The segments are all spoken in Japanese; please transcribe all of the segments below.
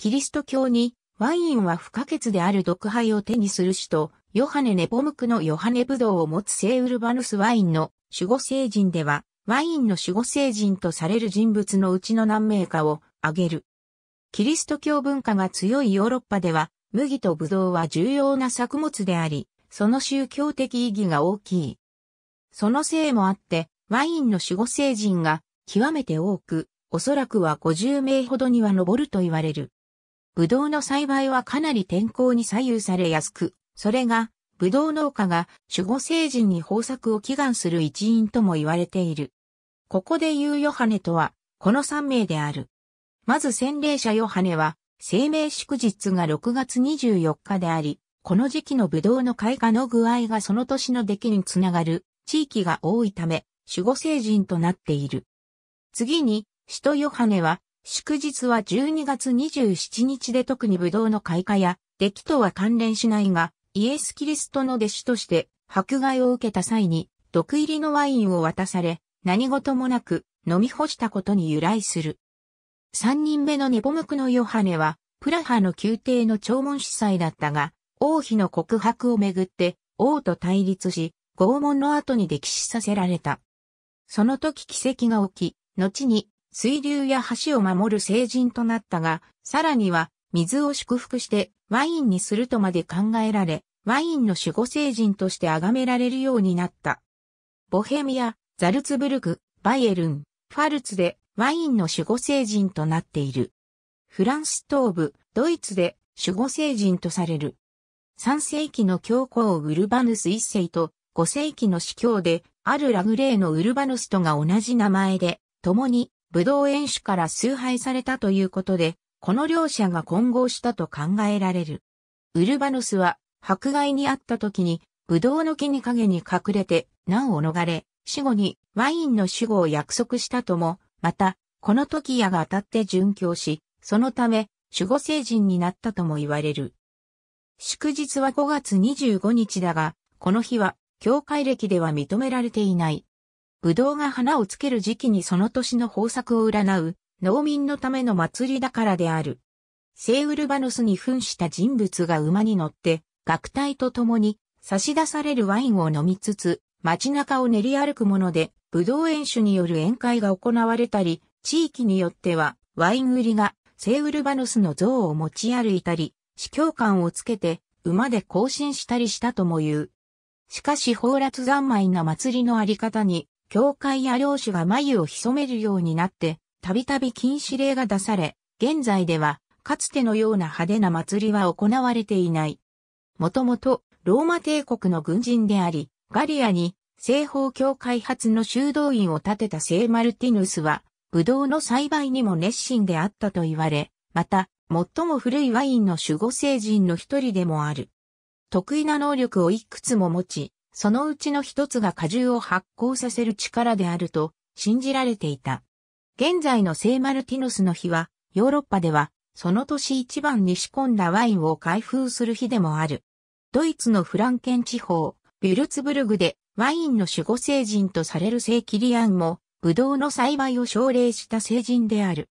キリスト教にワインは不可欠である毒杯を手にする使徒、ヨハネ・ネポムクのヨハネブドウを持つ聖ウルバヌスワインの守護聖人では、ワインの守護聖人とされる人物のうちの何名かを挙げる。キリスト教文化が強いヨーロッパでは、麦とブドウは重要な作物であり、その宗教的意義が大きい。そのせいもあって、ワインの守護聖人が極めて多く、おそらくは50名ほどには上ると言われる。ブドウの栽培はかなり天候に左右されやすく、それが、ブドウ農家が守護聖人に豊作を祈願する一因とも言われている。ここで言うヨハネとは、この3名である。まず洗礼者ヨハネは、生命祝日が6月24日であり、この時期のブドウの開花の具合がその年の出来につながる地域が多いため、守護聖人となっている。次に、使徒ヨハネは祝日は12月27日で特にブドウの開花や、出来とは関連しないが、イエス・キリストの弟子として、迫害を受けた際に、毒入りのワインを渡され、何事もなく、飲み干したことに由来する。三人目のネポムクのヨハネは、プラハの宮廷の弔問司祭だったが、王妃の告白をめぐって、王と対立し、拷問の後に溺死させられた。その時奇跡が起き、後に水流や橋を守る聖人となったが、さらには、水を祝福してワインにするとまで考えられ、ワインの守護聖人として崇められるようになった。ボヘミア、ザルツブルク、バイエルン、ファルツでワインの守護聖人となっている。フランス東部、ドイツで守護聖人とされる。3世紀の教皇ウルバヌス1世と5世紀の司教であるラグレーのウルバヌスとが同じ名前で、共にブドウ園主から崇拝されたということで、この両者が混合したと考えられる。ウルバノスは、迫害にあった時に、ブドウの木に陰に隠れて、難を逃れ、死後にワインの死後を約束したとも、また、この時矢が当たって殉教し、そのため、守護聖人になったとも言われる。祝日は5月25日だが、この日は、教会歴では認められていない。ぶどうが花をつける時期にその年の豊作を占う、農民のための祭りだからである。聖ウルバノスに扮した人物が馬に乗って、楽隊と共に差し出されるワインを飲みつつ、街中を練り歩くもので、ぶどう園習による宴会が行われたり、地域によっては、ワイン売りが聖ウルバノスの像を持ち歩いたり、司教官をつけて、馬で行進したりしたとも言う。しかし、放落三昧な祭りのあり方に、教会や領主が眉を潜めるようになって、たびたび禁止令が出され、現在では、かつてのような派手な祭りは行われていない。もともと、ローマ帝国の軍人であり、ガリアに、西方教会発の修道院を建てた聖マルティヌスは、ブドウの栽培にも熱心であったと言われ、また、最も古いワインの守護聖人の一人でもある。得意な能力をいくつも持ち、そのうちの一つが果汁を発酵させる力であると信じられていた。現在の聖マルティノスの日は、ヨーロッパでは、その年一番に仕込んだワインを開封する日でもある。ドイツのフランケン地方、ビュルツブルグでワインの守護聖人とされる聖キリアンも、ブドウの栽培を奨励した聖人である。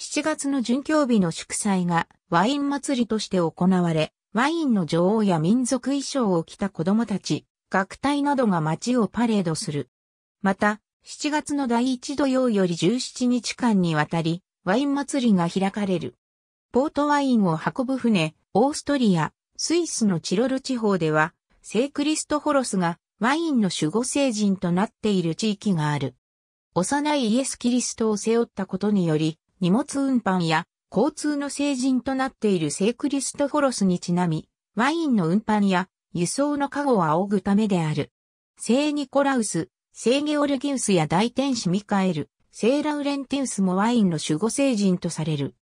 7月の殉教日の祝祭がワイン祭りとして行われ、ワインの女王や民族衣装を着た子供たち、学隊などが街をパレードする。また、7月の第1土曜より17日間にわたり、ワイン祭りが開かれる。ポートワインを運ぶ船、オーストリア、スイスのチロル地方では、聖クリストホロスがワインの守護聖人となっている地域がある。幼いイエス・キリストを背負ったことにより、荷物運搬や交通の聖人となっている聖クリストホロスにちなみ、ワインの運搬や輸送の加護を仰ぐためである。聖ニコラウス、聖ゲオルギウスや大天使ミカエル、聖ラウレンティウスもワインの守護聖人とされる。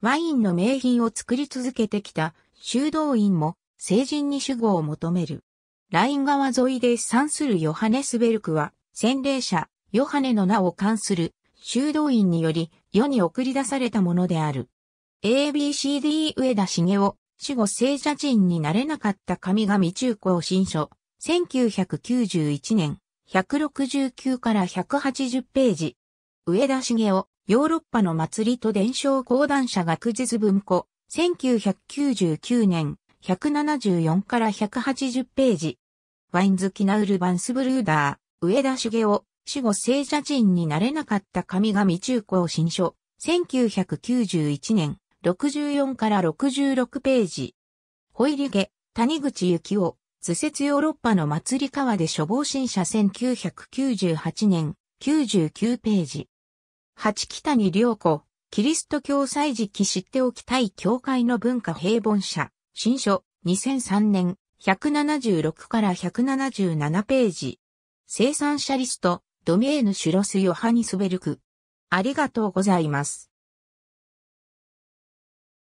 ワインの名品を作り続けてきた修道院も聖人に守護を求める。ライン川沿いで産するヨハネスベルクは、洗礼者、ヨハネの名を冠する修道院により世に送り出されたものである。ABCD 上田茂雄、死後聖者人になれなかった神々中高新書、1991年、169から180ページ。上田茂雄、ヨーロッパの祭りと伝承講談社学術文庫、1999年、174から180ページ。ワイン好きなウルバンスブルーダー、上田茂雄、死後聖者人になれなかった神々中高新書、1991年、64から66ページ。ホイリゲ、谷口幸夫、図説ヨーロッパの祭り川で処方新社1998年、99ページ。八北谷良子、キリスト教祭時期知っておきたい教会の文化平凡社、新書、2003年、176から177ページ。生産者リスト、ドメーヌ・シュロス・ヨハニスベルク。ありがとうございます。